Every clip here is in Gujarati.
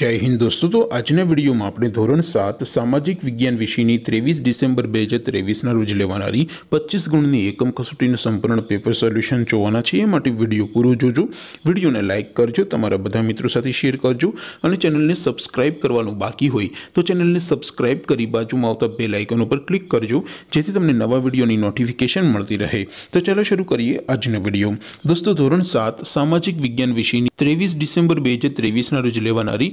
જય હિન્દ દોસ્તો તો આજના વિડીયોમાં આપણે ધોરણ સાત સામાજિક વિજ્ઞાન વિષયની ત્રેવીસ ડિસેમ્બર બે હજાર ત્રેવીસના રોજ લેવાનારી પચીસ ગુણની એકમ કસોટીનું સંપૂર્ણ પેપર સોલ્યુશન જોવાના છે એ માટે વિડીયો પૂરો જોજો વિડીયોને લાઇક કરજો તમારા બધા મિત્રો સાથે શેર કરજો અને ચેનલને સબસ્ક્રાઇબ કરવાનું બાકી હોય તો ચેનલને સબસ્ક્રાઇબ કરી બાજુમાં આવતા બે લાઇકન ઉપર ક્લિક કરજો જેથી તમને નવા વિડીયોની નોટિફિકેશન મળતી રહે તો ચાલો શરૂ કરીએ આજનો વિડીયો દોસ્તો ધોરણ સાત સામાજિક વિજ્ઞાન વિષયની ત્રેવીસ ડિસેમ્બર બે હજાર ત્રેવીસના રોજ લેવાનારી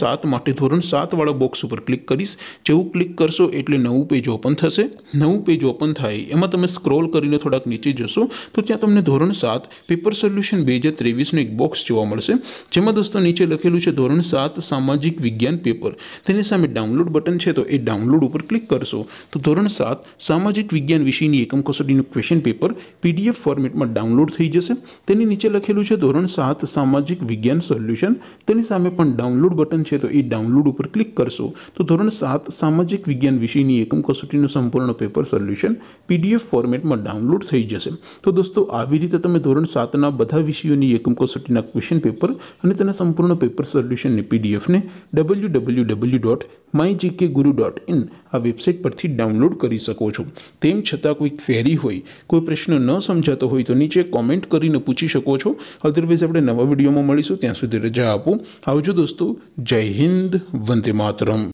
ધોરણ 7 માટી ધોરણ 7 વાળો બોક્સ ઉપર ક્લિક કરિસ જેવું ક્લિક કરશો એટલે નવું પેજ ઓપન થશે નવું પેજ ઓપન થાય એમાં તમે સ્ક્રોલ કરીને થોડક નીચે જશો તો ત્યાં તમને ધોરણ 7 પેપર સોલ્યુશન બેજત 23 નો એક બોક્સ જોવા મળશે જેમાં દોસ્તો નીચે લખેલું છે ધોરણ 7 સામાજિક વિજ્ઞાન પેપર તેની સામે ડાઉનલોડ બટન છે તો એ ડાઉનલોડ ઉપર ક્લિક કરશો તો ધોરણ 7 સામાજિક વિજ્ઞાન વિષયની એકમ કસોટીનું ક્વેશ્ચન પેપર પીડીએફ ફોર્મેટમાં ડાઉનલોડ થઈ જશે તેની નીચે લખેલું છે ધોરણ 7 સામાજિક વિજ્ઞાન સોલ્યુશન તેની સામે પણ ડાઉનલોડ બટન છે તો ઈ ડાઉનલોડ ઉપર ક્લિક કરશું તો ધોરણ 7 સામાજિક વિજ્ઞાન વિષયની એકમ કોસટીનું સંપૂર્ણ પેપર સોલ્યુશન પીડીએફ ફોર્મેટમાં ડાઉનલોડ થઈ જશે તો દોસ્તો આવી રીતે તમે ધોરણ 7 ના બધા વિષયોની એકમ કોસટીના ક્વેશ્ચન પેપર અને તેના સંપૂર્ણ પેપર સોલ્યુશન ને પીડીએફ ને www.mygkguru.in આ વેબસાઈટ પરથી ડાઉનલોડ કરી શકો છો તેમ છતાં કોઈક ફેરી હોય કોઈ પ્રશ્ન ન સમજાતો હોય તો નીચે કમેન્ટ કરીને પૂછી શકો છો otherwise આપણે નવા વિડિયોમાં મળીશું ત્યાં સુધી રજા આપું આવજો દોસ્તો जय हिंद वंदे मातरम